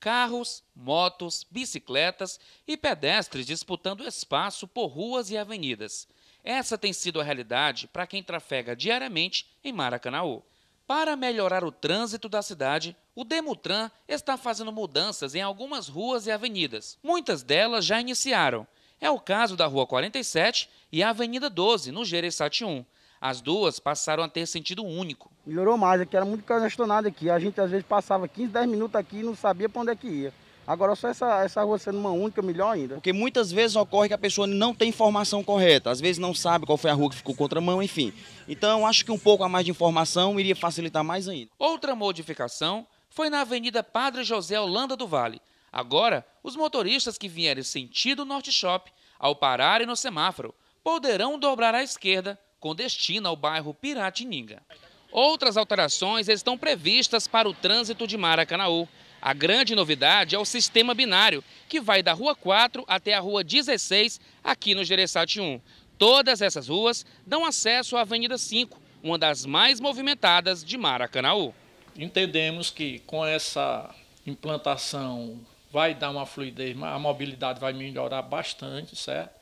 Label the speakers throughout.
Speaker 1: carros, motos, bicicletas e pedestres disputando espaço por ruas e avenidas. Essa tem sido a realidade para quem trafega diariamente em Maracanaú. Para melhorar o trânsito da cidade, o Demutran está fazendo mudanças em algumas ruas e avenidas. Muitas delas já iniciaram. É o caso da Rua 47 e a Avenida 12, no Gereçati 1. As duas passaram a ter sentido único.
Speaker 2: Melhorou mais, aqui era muito congestionado aqui. A gente às vezes passava 15, 10 minutos aqui e não sabia para onde é que ia. Agora, só essa, essa rua sendo uma
Speaker 1: única, melhor ainda. Porque muitas vezes ocorre que a pessoa não tem informação correta, às vezes não sabe qual foi a rua que ficou contramão, enfim. Então, acho que um pouco a mais de informação iria facilitar mais ainda. Outra modificação foi na Avenida Padre José Holanda do Vale. Agora, os motoristas que vierem sentido Norte Shop, ao pararem no semáforo, poderão dobrar à esquerda com destino ao bairro Piratininga. Outras alterações estão previstas para o trânsito de Maracanaú. A grande novidade é o sistema binário, que vai da Rua 4 até a Rua 16, aqui no Gereçate 1. Todas essas ruas dão acesso à Avenida 5, uma das mais movimentadas de Maracanaú. Entendemos que com essa implantação vai dar uma fluidez, a
Speaker 3: mobilidade vai melhorar bastante, certo?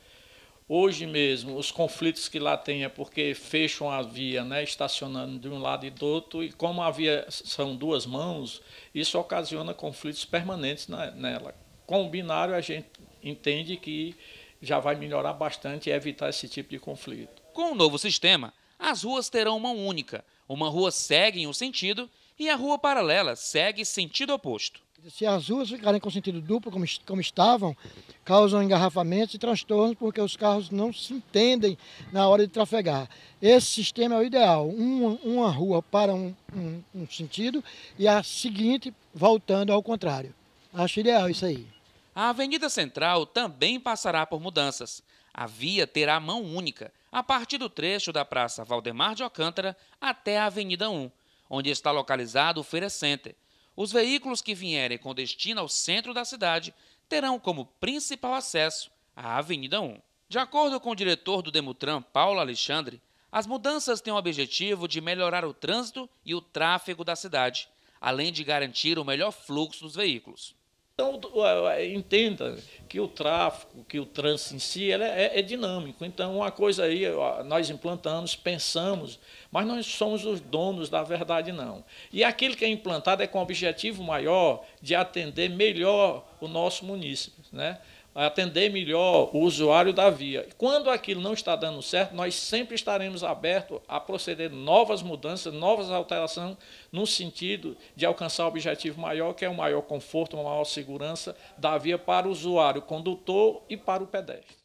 Speaker 3: Hoje mesmo, os conflitos que lá tem é porque fecham a via, né, estacionando de um lado e do outro, e como a via são duas mãos, isso ocasiona conflitos permanentes na, nela. Com o binário, a gente
Speaker 1: entende que já vai melhorar bastante e evitar esse tipo de conflito. Com o novo sistema, as ruas terão uma única. Uma rua segue em um sentido e a rua paralela segue sentido oposto.
Speaker 2: Se as ruas ficarem com sentido duplo, como, como estavam, causam engarrafamentos e transtornos porque os carros não se entendem na hora de trafegar. Esse sistema é o ideal, uma, uma rua para um, um, um sentido e a seguinte voltando ao contrário. Acho ideal isso aí.
Speaker 1: A Avenida Central também passará por mudanças. A via terá mão única, a partir do trecho da Praça Valdemar de Alcântara até a Avenida 1, onde está localizado o Feira Center. Os veículos que vierem com destino ao centro da cidade terão como principal acesso a Avenida 1. De acordo com o diretor do Demutran, Paulo Alexandre, as mudanças têm o objetivo de melhorar o trânsito e o tráfego da cidade, além de garantir o melhor fluxo dos veículos.
Speaker 3: Então, entenda que o tráfico, que o trânsito em si, é, é, dinâmico. Então, uma coisa aí, nós implantamos, pensamos, mas nós somos os donos da verdade, não. E aquilo que é implantado é com o objetivo maior de atender melhor o nosso município. Né? atender melhor o usuário da via. Quando aquilo não está dando certo, nós sempre estaremos abertos a proceder novas mudanças, novas alterações, no sentido de alcançar o objetivo maior, que é o maior conforto, uma maior segurança da via para o usuário, condutor e para o pedestre.